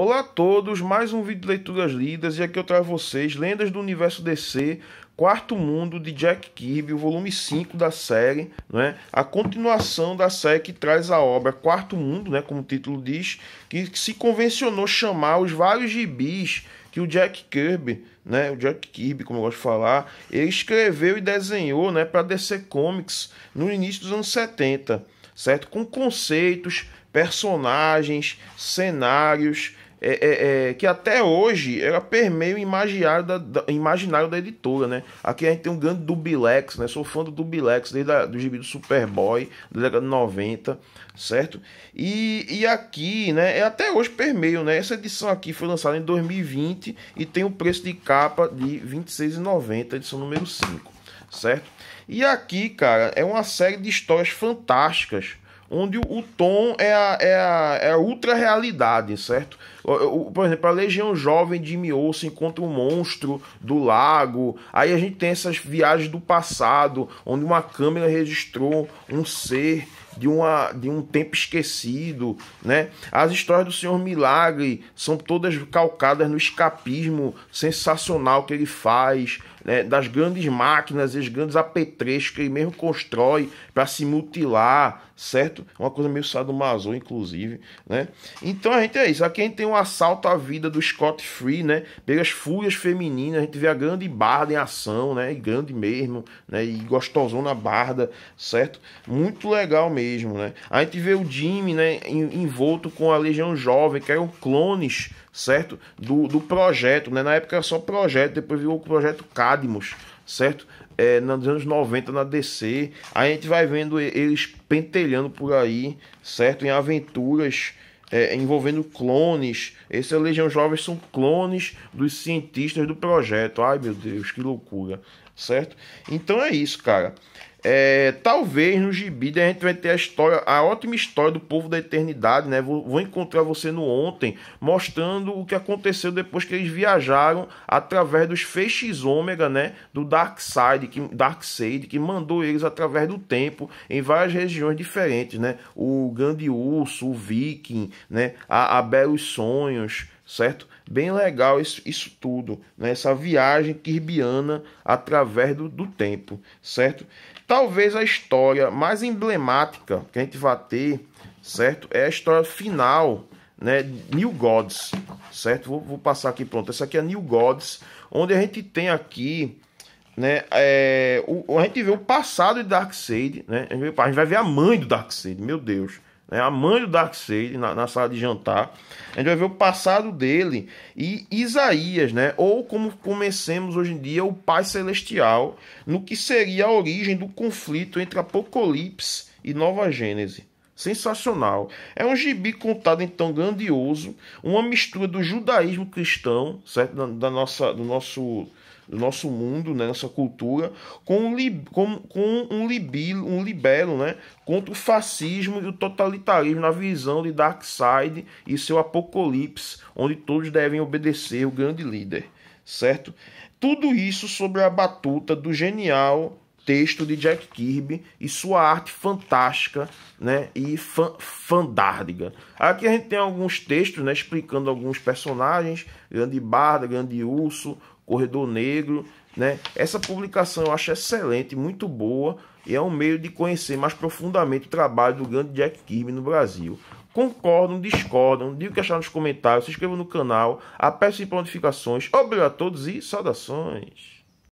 Olá a todos, mais um vídeo de leituras lidas e aqui eu trago vocês Lendas do Universo DC, Quarto Mundo de Jack Kirby, o volume 5 da série, né? a continuação da série que traz a obra Quarto Mundo, né? como o título diz, que se convencionou chamar os vários gibis que o Jack Kirby, né? o Jack Kirby, como eu gosto de falar, ele escreveu e desenhou né? para DC Comics no início dos anos 70, certo? Com conceitos, personagens, cenários, é, é, é, que até hoje ela permeia o imaginário da, da, imaginário da editora, né? Aqui a gente tem um grande Dubilex, né? Sou fã do Dubilex, desde a, do gibi do Superboy, da década de 90, certo? E, e aqui, né? É até hoje permeio, né? Essa edição aqui foi lançada em 2020 e tem o um preço de capa de R$ 26,90, edição número 5, certo? E aqui, cara, é uma série de histórias fantásticas, onde o tom é a, é a, é a ultra realidade, certo? Por exemplo, a Legião Jovem de Miosso encontra um monstro do lago. Aí a gente tem essas viagens do passado, onde uma câmera registrou um ser de, uma, de um tempo esquecido, né? As histórias do Senhor Milagre são todas calcadas no escapismo sensacional que ele faz, né, das grandes máquinas, as grandes apetrechos que ele mesmo constrói para se mutilar, certo? É uma coisa meio sadomaso, inclusive, né? Então a gente é isso. Aqui a gente tem um assalto à vida do Scott Free, né? Pelas fúrias femininas, a gente vê a grande barda em ação, né? E grande mesmo, né? E gostosona barda, certo? Muito legal mesmo, né? A gente vê o Jimmy, né? Envolto com a Legião Jovem, que é um clones certo? Do, do projeto, né? Na época era só projeto, depois virou o projeto Cadmos, certo? É, nos anos 90 na DC. Aí a gente vai vendo eles pentelhando por aí, certo? Em aventuras é, envolvendo clones. Esse é Legião Jovens são clones dos cientistas do projeto. Ai meu Deus, que loucura, certo? Então é isso, cara. É, talvez no gibi a gente vai ter a história, a ótima história do povo da eternidade, né? Vou, vou, encontrar você no ontem, mostrando o que aconteceu depois que eles viajaram através dos feixes ômega, né? Do Dark Side que, Side que mandou eles através do tempo em várias regiões diferentes, né? O grande urso, o viking, né? A, a belos sonhos, certo? Bem legal isso, isso tudo, né? essa viagem kirbiana através do, do, tempo, certo? Talvez a história mais emblemática que a gente vai ter, certo? É a história final, né? New Gods, certo? Vou, vou passar aqui, pronto. Essa aqui é New Gods, onde a gente tem aqui, né? É, o, a gente vê o passado de Darkseid, né? A gente vai ver a mãe do Darkseid, meu Deus né, a mãe do Darkseid, na, na sala de jantar. A gente vai ver o passado dele e Isaías, né, ou como comecemos hoje em dia, o Pai Celestial, no que seria a origem do conflito entre Apocalipse e Nova Gênese. Sensacional. É um gibi contado então grandioso, uma mistura do judaísmo cristão, certo? Da, da nossa, do nosso do nosso mundo, né, nossa cultura, com um, com, com um, libilo, um libelo né, contra o fascismo e o totalitarismo na visão de Darkseid e seu apocalipse, onde todos devem obedecer o grande líder, certo? Tudo isso sobre a batuta do genial texto de Jack Kirby e sua arte fantástica né, e fan, fandárdiga. Aqui a gente tem alguns textos né, explicando alguns personagens, Grande Barda, Grande Urso, Corredor Negro, né? Essa publicação eu acho excelente, muito boa e é um meio de conhecer mais profundamente o trabalho do grande Jack Kirby no Brasil. Concordam, discordam, digam o que acharam nos comentários, se inscrevam no canal, aperte notificações. Obrigado a todos e saudações!